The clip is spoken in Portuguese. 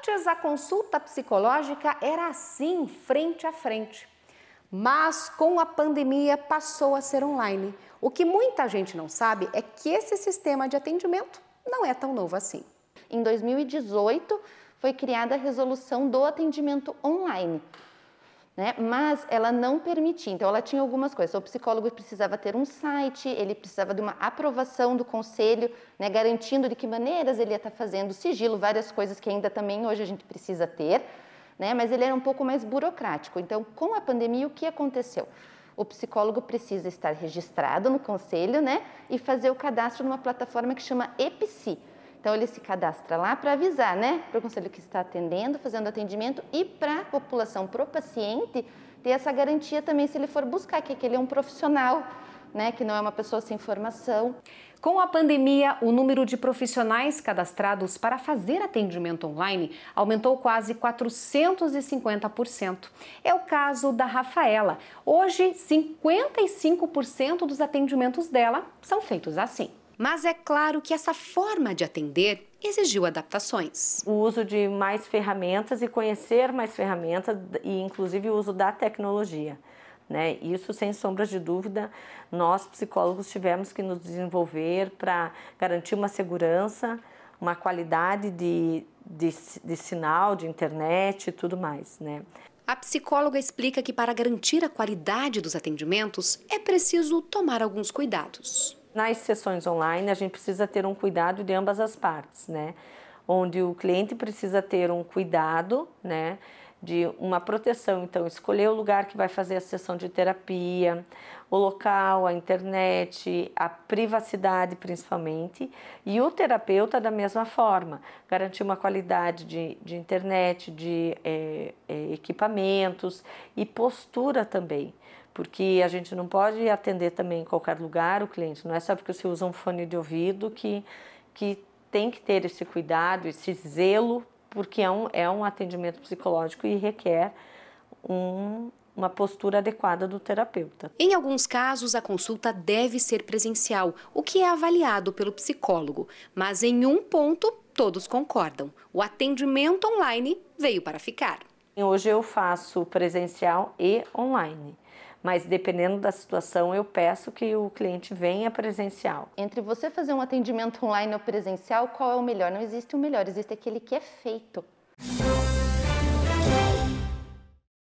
Antes, a consulta psicológica era assim, frente a frente. Mas com a pandemia passou a ser online. O que muita gente não sabe é que esse sistema de atendimento não é tão novo assim. Em 2018, foi criada a resolução do atendimento online, né? Mas ela não permitia. Então, ela tinha algumas coisas. O psicólogo precisava ter um site, ele precisava de uma aprovação do conselho, né? garantindo de que maneiras ele ia estar fazendo sigilo, várias coisas que ainda também hoje a gente precisa ter. Né? Mas ele era um pouco mais burocrático. Então, com a pandemia, o que aconteceu? O psicólogo precisa estar registrado no conselho, né? E fazer o cadastro numa plataforma que chama EPSI então ele se cadastra lá para avisar, né, para o conselho que está atendendo, fazendo atendimento e para a população, para o paciente ter essa garantia também se ele for buscar que aquele é um profissional, né, que não é uma pessoa sem formação. Com a pandemia, o número de profissionais cadastrados para fazer atendimento online aumentou quase 450%. É o caso da Rafaela. Hoje, 55% dos atendimentos dela são feitos assim. Mas é claro que essa forma de atender exigiu adaptações. O uso de mais ferramentas e conhecer mais ferramentas e inclusive o uso da tecnologia. Né? Isso, sem sombras de dúvida, nós psicólogos tivemos que nos desenvolver para garantir uma segurança, uma qualidade de, de, de sinal, de internet e tudo mais. Né? A psicóloga explica que para garantir a qualidade dos atendimentos é preciso tomar alguns cuidados. Nas sessões online, a gente precisa ter um cuidado de ambas as partes, né? Onde o cliente precisa ter um cuidado, né? de uma proteção. Então, escolher o lugar que vai fazer a sessão de terapia, o local, a internet, a privacidade principalmente, e o terapeuta da mesma forma, garantir uma qualidade de, de internet, de é, é, equipamentos e postura também. Porque a gente não pode atender também em qualquer lugar o cliente, não é só porque você usa um fone de ouvido que, que tem que ter esse cuidado, esse zelo porque é um, é um atendimento psicológico e requer um, uma postura adequada do terapeuta. Em alguns casos, a consulta deve ser presencial, o que é avaliado pelo psicólogo, mas em um ponto todos concordam: o atendimento online veio para ficar. Hoje eu faço presencial e online mas dependendo da situação, eu peço que o cliente venha presencial. Entre você fazer um atendimento online ou presencial, qual é o melhor? Não existe o melhor, existe aquele que é feito.